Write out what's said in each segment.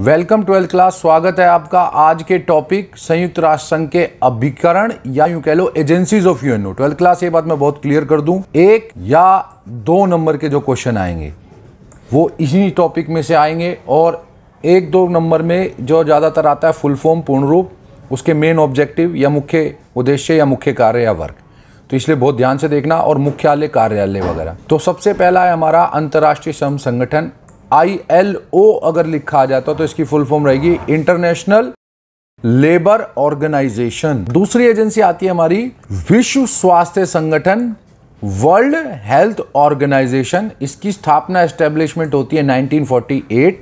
welcome twelfth class स्वागत है आपका आज के टॉपिक संयुक्त राष्ट्र संघ के अभिकरण या यूं कह लो agencies of UNO twelfth class ये बात मैं बहुत क्लियर कर दूं एक या दो नंबर के जो क्वेश्चन आएंगे वो इसी टॉपिक में से आएंगे और एक दो नंबर में जो ज़्यादातर आता है फुल फॉर्म पूर्ण रूप उसके मेन ऑब्जेक्टिव या मुख्य उद्देश्य या मुख्य कार्य या वर्ग तो इसलिए बहुत ध्यान से देखना और मुख्यालय कार्यालय वगैरह तो सबसे पहला है हमारा अंतर्राष्ट्रीय श्रम संगठन आई एल ओ अगर लिखा जाता तो, तो इसकी फुल फॉर्म रहेगी इंटरनेशनल लेबर ऑर्गेनाइजेशन दूसरी एजेंसी आती है हमारी विश्व स्वास्थ्य संगठन वर्ल्ड हेल्थ ऑर्गेनाइजेशन इसकी स्थापना एस्टेब्लिशमेंट होती है 1948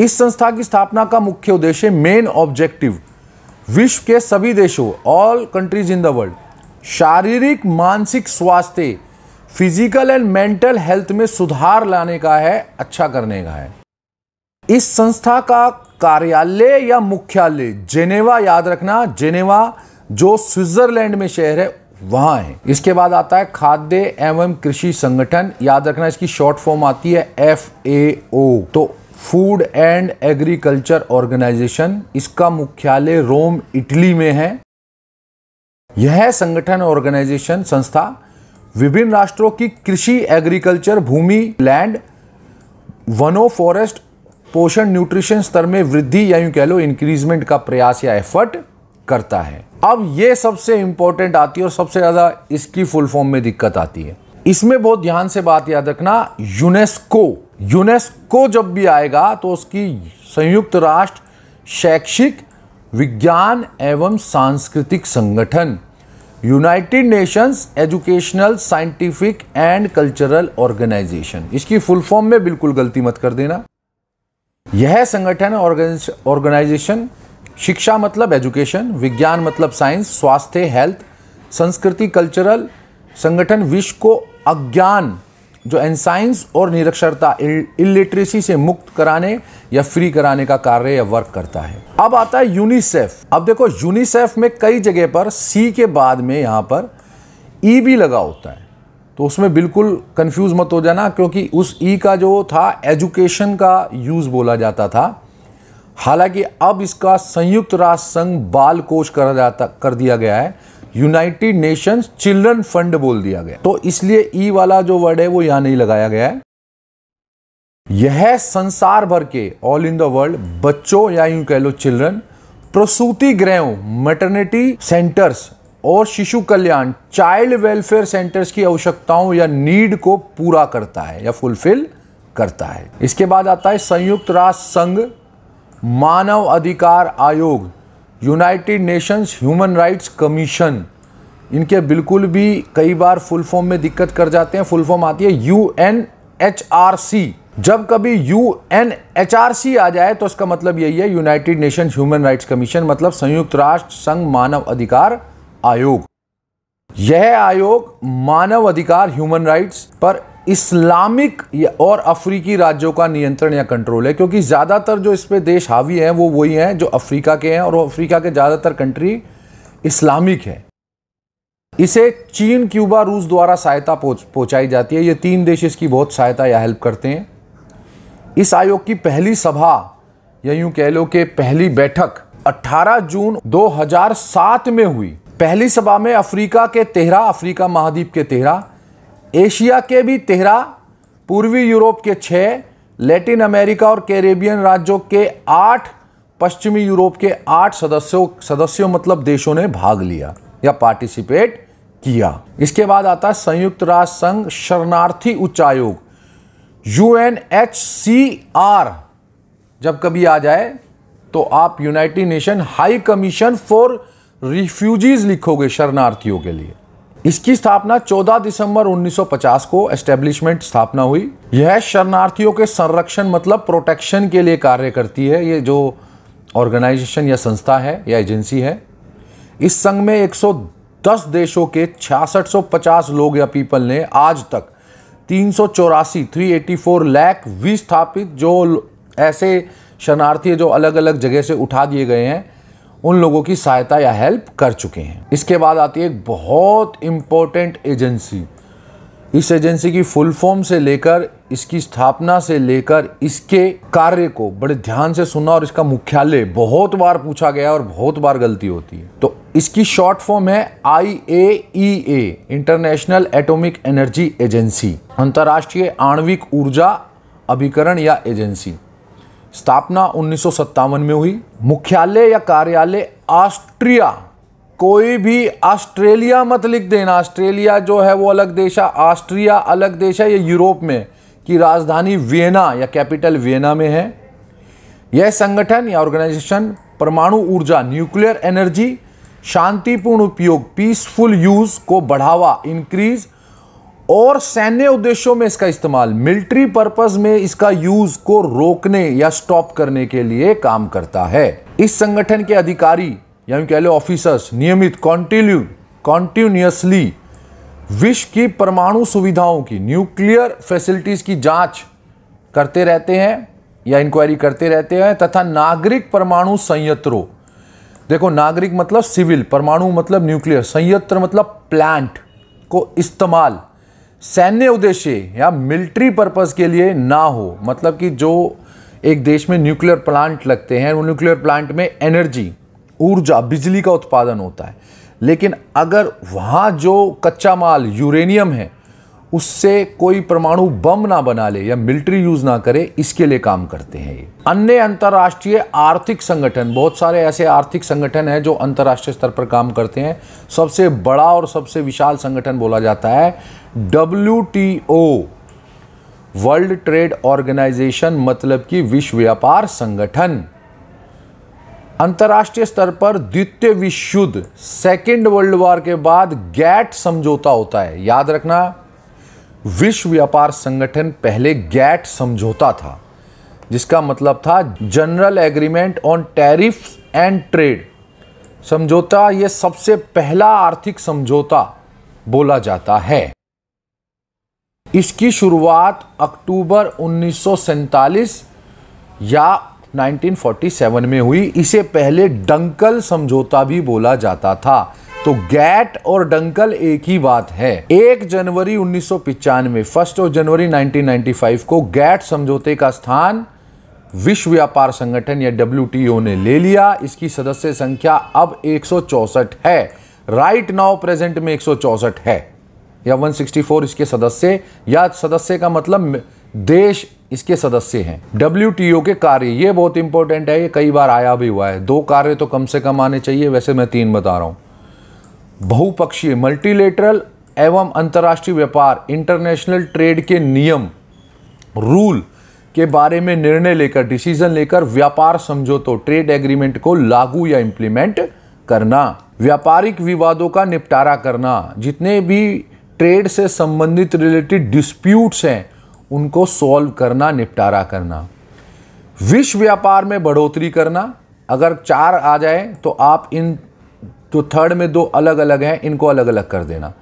इस संस्था की स्थापना का मुख्य उद्देश्य मेन ऑब्जेक्टिव विश्व के सभी देशों all countries in the world शारीरिक मानसिक स्वास्थ्य फिजिकल एंड मेंटल हेल्थ में सुधार लाने का है अच्छा करने का है इस संस्था का कार्यालय या मुख्यालय जेनेवा याद रखना जेनेवा जो स्विट्जरलैंड में शहर है वहां है इसके बाद आता है खाद्य एवं कृषि संगठन याद रखना इसकी शॉर्ट फॉर्म आती है एफ ए ओ तो फूड एंड एग्रीकल्चर ऑर्गेनाइजेशन इसका मुख्यालय रोम इटली में है यह संगठन ऑर्गेनाइजेशन संस्था विभिन्न राष्ट्रों की कृषि एग्रीकल्चर भूमि लैंड वनो फॉरेस्ट पोषण न्यूट्रिशन स्तर में वृद्धि या यूं कह लो इंक्रीजमेंट का प्रयास या एफर्ट करता है अब यह सबसे इंपॉर्टेंट आती है और सबसे ज़्यादा इसकी फुल फॉर्म में दिक्कत आती है इसमें बहुत ध्यान से बात याद रखना यूनेस्को यूनेस्को जब भी आएगा तो उसकी संयुक्त राष्ट्र शैक्षिक विज्ञान एवं सांस्कृतिक संगठन United Nations Educational Scientific and Cultural Organisation इसकी फुल फॉर्म में बिल्कुल गलती मत कर देना यह संगठन ऑर्गेनाइजेशन शिक्षा मतलब एजुकेशन विज्ञान मतलब साइंस स्वास्थ्य हेल्थ संस्कृति कल्चरल संगठन विश्व को अज्ञान जो एनसाइंस और निरक्षरता इलिटरेसी से मुक्त कराने या फ्री कराने का कार्य या वर्क करता है अब आता है यूनिसेफ अब देखो यूनिसेफ में कई जगह पर सी के बाद में यहाँ पर ई e भी लगा होता है तो उसमें बिल्कुल कंफ्यूज मत हो जाना क्योंकि उस ई e का जो था एजुकेशन का यूज़ बोला जाता था हालांकि अब इसका संयुक्त राष्ट्र संघ बाल कोष करा जाता कर दिया गया है यूनाइटेड नेशंस चिल्ड्रन फंड बोल दिया गया तो इसलिए ई वाला जो वर्ड है वो यहां नहीं लगाया गया है यह संसार भर के ऑल इन द वर्ल्ड बच्चों या यूं कह लो चिल्ड्रन प्रसूति ग्रहों मेटर्निटी सेंटर्स और शिशु कल्याण चाइल्ड वेलफेयर सेंटर्स की आवश्यकताओं या नीड को पूरा करता है या फुलफिल करता है इसके बाद आता है संयुक्त राष्ट्र संघ मानव अधिकार आयोग United Nations Human Rights Commission इनके बिल्कुल भी कई बार फुल फॉर्म में दिक्कत कर जाते हैं फुल फॉर्म आती है U N H R C जब कभी U N H R C आ जाए तो उसका मतलब यही है United Nation Human Rights Commission मतलब संयुक्त राष्ट्र संघ मानव अधिकार आयोग यह आयोग मानव अधिकार ह्यूमन राइट्स पर इस्लामिक और अफ्रीकी राज्यों का नियंत्रण या कंट्रोल है क्योंकि ज़्यादातर जो इस पर देश हावी हैं वो वही हैं जो अफ्रीका के हैं और अफ्रीका के ज़्यादातर कंट्री इस्लामिक हैं इसे चीन क्यूबा रूस द्वारा सहायता पहुंचाई जाती है ये तीन देश इसकी बहुत सहायता या हेल्प करते हैं इस आयोग की पहली सभा या यूं कह लो कि पहली बैठक 18 जून 2007 में हुई पहली सभा में अफ्रीका के तेहरा अफ्रीका महाद्वीप के तेहरा एशिया के भी तेरह पूर्वी यूरोप के छः लैटिन अमेरिका और कैरेबियन राज्यों के आठ पश्चिमी यूरोप के आठ सदस्यों सदस्यों मतलब देशों ने भाग लिया या पार्टिसिपेट किया इसके बाद आता है संयुक्त राष्ट्र संघ शरणार्थी उच्चायोग U N H C R जब कभी आ जाए तो आप United Nation High Commission for Refugees लिखोगे शरणार्थियों के लिए इसकी स्थापना 14 दिसंबर 1950 को एस्टेब्लिशमेंट स्थापना हुई यह शरणार्थियों के संरक्षण मतलब प्रोटेक्शन के लिए कार्य करती है ये जो ऑर्गेनाइजेशन या संस्था है या एजेंसी है इस संघ में 110 देशों के छियासठ लोग या पीपल ने आज तक तीन सौ चौरासी थ्री एटी फोर लैख विस्थापित जो ऐसे शरणार्थी जो अलग अलग जगह से उठा दिए गए हैं उन लोगों की सहायता या हेल्प कर चुके हैं इसके बाद आती है एक बहुत इम्पोर्टेंट एजेंसी इस एजेंसी की फुल फॉर्म से लेकर इसकी स्थापना से लेकर इसके कार्य को बड़े ध्यान से सुना और इसका मुख्यालय बहुत बार पूछा गया और बहुत बार गलती होती है तो इसकी शॉर्ट फॉर्म है I A E A International Atomic Energy Agency अंतर्राष्ट्रीय आणविक ऊर्जा अभिकरण या एजेंसी स्थापना उन्नीस में हुई मुख्यालय या कार्यालय ऑस्ट्रिया कोई भी ऑस्ट्रेलिया मत लिख देना ऑस्ट्रेलिया जो है वो अलग देश है ऑस्ट्रिया अलग देश है ये यूरोप में की राजधानी वियना या कैपिटल वियना में है यह संगठन या ऑर्गेनाइजेशन परमाणु ऊर्जा न्यूक्लियर एनर्जी शांतिपूर्ण उपयोग पीसफुल यूज़ को बढ़ावा इंक्रीज़ और सैन्य उद्देश्यों में इसका इस्तेमाल मिलिट्री पर्पज में इसका यूज को रोकने या स्टॉप करने के लिए काम करता है इस संगठन के अधिकारी यानी कह लो ऑफिसर्स नियमित कॉन्टिन्यू कॉन्टिन्यूसली विश्व की परमाणु सुविधाओं की न्यूक्लियर फैसिलिटीज़ की जांच करते रहते हैं या इंक्वायरी करते रहते हैं तथा नागरिक परमाणु संयंत्रों देखो नागरिक मतलब सिविल परमाणु मतलब न्यूक्लियर संयंत्र मतलब प्लांट को इस्तेमाल सैन्य उद्देश्य या मिलिट्री पर्पज़ के लिए ना हो मतलब कि जो एक देश में न्यूक्लियर प्लांट लगते हैं वो न्यूक्लियर प्लांट में एनर्जी ऊर्जा बिजली का उत्पादन होता है लेकिन अगर वहाँ जो कच्चा माल यूरेनियम है उससे कोई परमाणु बम ना बना ले या मिलिट्री यूज़ ना करे इसके लिए काम करते हैं ये अन्य अंतर्राष्ट्रीय आर्थिक संगठन बहुत सारे ऐसे आर्थिक संगठन हैं जो अंतर्राष्ट्रीय स्तर पर काम करते हैं सबसे बड़ा और सबसे विशाल संगठन बोला जाता है W T O World Trade Organisation मतलब कि विश्व व्यापार संगठन अंतर्राष्ट्रीय स्तर पर द्वितीय विश्व युद्ध सेकेंड वर्ल्ड वॉर के बाद गैट समझौता होता है याद रखना विश्व व्यापार संगठन पहले गैट समझौता था जिसका मतलब था General Agreement on Tariff and Trade समझौता ये सबसे पहला आर्थिक समझौता बोला जाता है इसकी शुरुआत अक्टूबर उन्नीस या 1947 में हुई इसे पहले डंकल समझौता भी बोला जाता था तो गैट और डंकल एक ही बात है एक जनवरी उन्नीस सौ फर्स्ट ऑफ जनवरी 1995 को गैट समझौते का स्थान विश्व व्यापार संगठन या डब्ल्यू ने ले लिया इसकी सदस्य संख्या अब एक है राइट नाउ प्रेजेंट में एक है या 164 इसके सदस्य या सदस्य का मतलब देश इसके सदस्य हैं डब्ल्यू के कार्य ये बहुत इंपॉर्टेंट है ये कई बार आया भी हुआ है दो कार्य तो कम से कम आने चाहिए वैसे मैं तीन बता रहा हूँ बहुपक्षीय मल्टीलेटरल एवं अंतर्राष्ट्रीय व्यापार इंटरनेशनल ट्रेड के नियम रूल के बारे में निर्णय लेकर डिसीजन लेकर व्यापार समझौतों ट्रेड एग्रीमेंट को लागू या इम्प्लीमेंट करना व्यापारिक विवादों का निपटारा करना जितने भी ट्रेड से संबंधित रिलेटेड डिस्प्यूट्स हैं उनको सॉल्व करना निपटारा करना विश्व व्यापार में बढ़ोतरी करना अगर चार आ जाए तो आप इन जो थर्ड में दो अलग अलग हैं इनको अलग अलग कर देना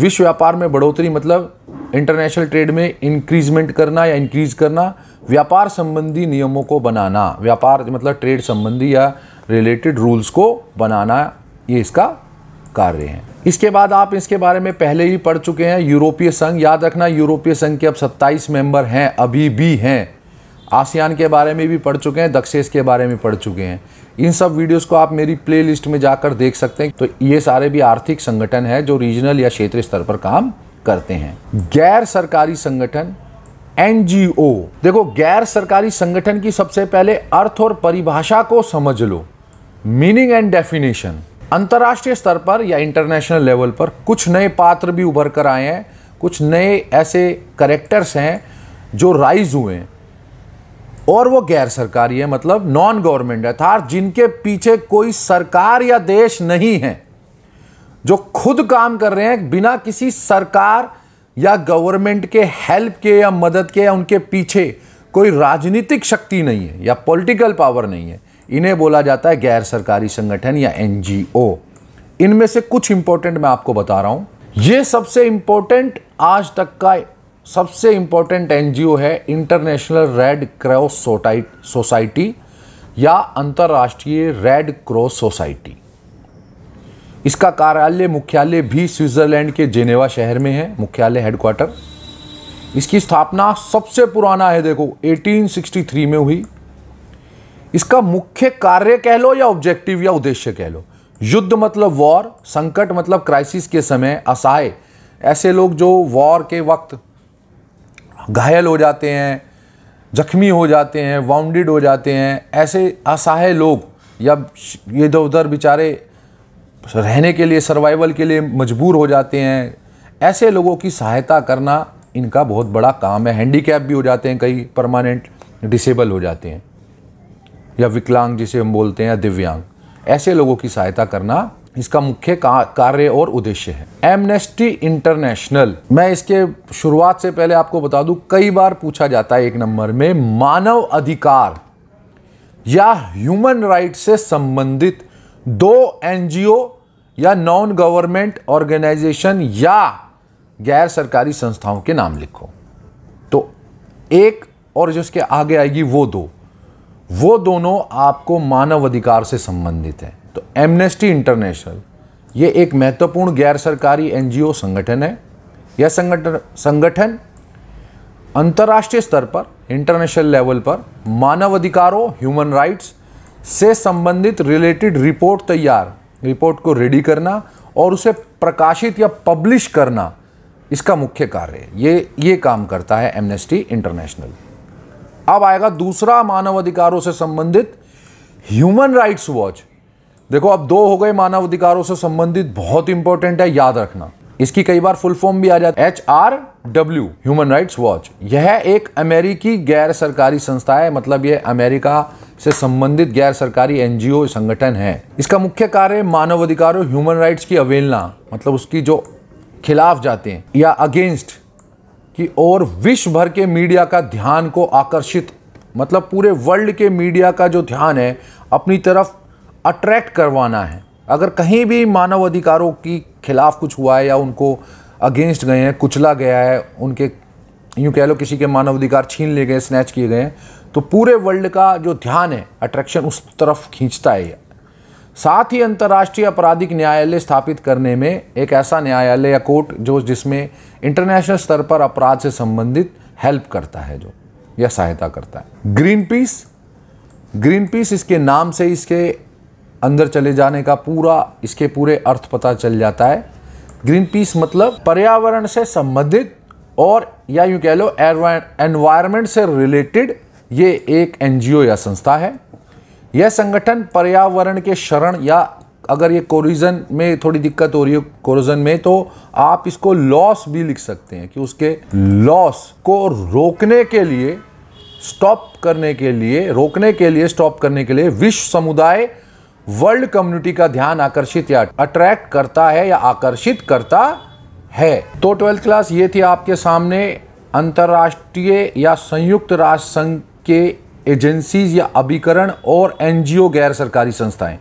विश्व व्यापार में बढ़ोतरी मतलब इंटरनेशनल ट्रेड में इंक्रीजमेंट करना या इंक्रीज करना व्यापार संबंधी नियमों को बनाना व्यापार मतलब ट्रेड संबंधी या रिलेटेड रूल्स को बनाना ये इसका कार्य हैं इसके बाद आप इसके बारे में पहले ही पढ़ चुके हैं यूरोपीय संघ याद रखना यूरोपीय संघ के अब 27 मेंबर हैं अभी भी हैं आसियान के बारे में भी पढ़ चुके हैं दक्षेस के बारे में पढ़ चुके हैं इन सब वीडियोस को आप मेरी प्लेलिस्ट में जाकर देख सकते हैं तो ये सारे भी आर्थिक संगठन हैं जो रीजनल या क्षेत्रीय स्तर पर काम करते हैं गैर सरकारी संगठन एन देखो गैर सरकारी संगठन की सबसे पहले अर्थ और परिभाषा को समझ लो मीनिंग एंड डेफिनेशन अंतर्राष्ट्रीय स्तर पर या इंटरनेशनल लेवल पर कुछ नए पात्र भी उभर कर आए हैं कुछ नए ऐसे करेक्टर्स हैं जो राइज हुए हैं और वो गैर सरकारी है मतलब नॉन गवर्नमेंट अर्थात जिनके पीछे कोई सरकार या देश नहीं है जो खुद काम कर रहे हैं बिना किसी सरकार या गवर्नमेंट के हेल्प के या मदद के या उनके पीछे कोई राजनीतिक शक्ति नहीं है या पॉलिटिकल पावर नहीं है इन्हें बोला जाता है गैर सरकारी संगठन या एन इनमें से कुछ इंपॉर्टेंट मैं आपको बता रहा हूँ ये सबसे इम्पोर्टेंट आज तक का सबसे इम्पोर्टेंट एनजीओ है इंटरनेशनल रेड क्रॉस सोसाइटी या अंतर्राष्ट्रीय रेड क्रॉस सोसाइटी इसका कार्यालय मुख्यालय भी स्विट्ज़रलैंड के जेनेवा शहर में है मुख्यालय हेडक्वार्टर इसकी स्थापना सबसे पुराना है देखो 1863 में हुई इसका मुख्य कार्य कह लो या ऑब्जेक्टिव या उद्देश्य कह लो युद्ध मतलब वॉर संकट मतलब क्राइसिस के समय असहाय ऐसे लोग जो वॉर के वक्त घायल हो जाते हैं जख्मी हो जाते हैं वाउंडेड हो जाते हैं ऐसे असहाय लोग या इधर उधर बेचारे रहने के लिए सर्वाइवल के लिए मजबूर हो जाते हैं ऐसे लोगों की सहायता करना इनका बहुत बड़ा काम है हैंडीकैप भी हो जाते हैं कई परमानेंट डिसेबल हो जाते हैं या विकलांग जिसे हम बोलते हैं या दिव्यांग ऐसे लोगों की सहायता करना इसका मुख्य कार्य और उद्देश्य है एमनेस्टी इंटरनेशनल मैं इसके शुरुआत से पहले आपको बता दूं कई बार पूछा जाता है एक नंबर में मानव अधिकार या ह्यूमन राइट से संबंधित दो एनजीओ या नॉन गवर्नमेंट ऑर्गेनाइजेशन या गैर सरकारी संस्थाओं के नाम लिखो तो एक और जो उसके आगे आएगी वो दो वो दोनों आपको मानवाधिकार से संबंधित हैं तो एमनेस्टी इंटरनेशनल ये एक महत्वपूर्ण गैर सरकारी एनजीओ संगठन है यह संगठन संगठन अंतर्राष्ट्रीय स्तर पर इंटरनेशनल लेवल पर मानवाधिकारों ह्यूमन राइट्स से संबंधित रिलेटेड रिपोर्ट तैयार रिपोर्ट को रेडी करना और उसे प्रकाशित या पब्लिश करना इसका मुख्य कार्य है ये ये काम करता है एमनेस्टी इंटरनेशनल अब आएगा दूसरा मानव अधिकारों से संबंधित ह्यूमन राइट्स वॉच देखो अब दो हो गए मानव अधिकारों से संबंधित बहुत इंपॉर्टेंट है याद रखना इसकी कई बार फुल फॉर्म भी आ जाती है H R W Human Rights Watch यह एक अमेरिकी गैर सरकारी संस्था है मतलब यह अमेरिका से संबंधित गैर सरकारी एनजीओ संगठन है इसका मुख्य कार्य मानवाधिकारों ह्यूमन राइट्स की अवेलना मतलब उसकी जो खिलाफ जाते हैं या अगेंस्ट कि और विश्व भर के मीडिया का ध्यान को आकर्षित मतलब पूरे वर्ल्ड के मीडिया का जो ध्यान है अपनी तरफ अट्रैक्ट करवाना है अगर कहीं भी मानव अधिकारों की खिलाफ कुछ हुआ है या उनको अगेंस्ट गए हैं कुचला गया है उनके यूँ कह लो किसी के मानवाधिकार छीन लिए गए स्नैच किए गए हैं तो पूरे वर्ल्ड का जो ध्यान है अट्रैक्शन उस तरफ खींचता है साथ ही अंतर्राष्ट्रीय आपराधिक न्यायालय स्थापित करने में एक ऐसा न्यायालय या कोर्ट जो जिसमें इंटरनेशनल स्तर पर अपराध से संबंधित हेल्प करता है जो या सहायता करता है ग्रीन पीस ग्रीन पीस इसके नाम से इसके अंदर चले जाने का पूरा इसके पूरे अर्थ पता चल जाता है ग्रीन पीस मतलब पर्यावरण से संबंधित और या यूँ कह लो एनवायरमेंट से रिलेटेड ये एक एनजीओ या संस्था है यह संगठन पर्यावरण के शरण या अगर ये कोरिजन में थोड़ी दिक्कत हो रही है कोरिजन में तो आप इसको लॉस भी लिख सकते हैं कि उसके लॉस को रोकने के लिए स्टॉप करने के लिए रोकने के लिए स्टॉप करने के लिए विश्व समुदाय वर्ल्ड कम्युनिटी का ध्यान आकर्षित या अट्रैक्ट करता है या आकर्षित करता है तो ट्वेल्थ क्लास ये थी आपके सामने अंतर्राष्ट्रीय या संयुक्त राष्ट्र संघ के एजेंसीज या अभिकरण और एनजीओ गैर सरकारी संस्थाएं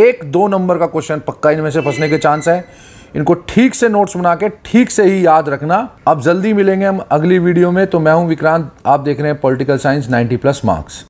एक दो नंबर का क्वेश्चन पक्का इनमें से फंसने के चांस है इनको ठीक से नोट्स बना के ठीक से ही याद रखना अब जल्दी मिलेंगे हम अगली वीडियो में तो मैं हूं विक्रांत आप देख रहे हैं पॉलिटिकल साइंस 90 प्लस मार्क्स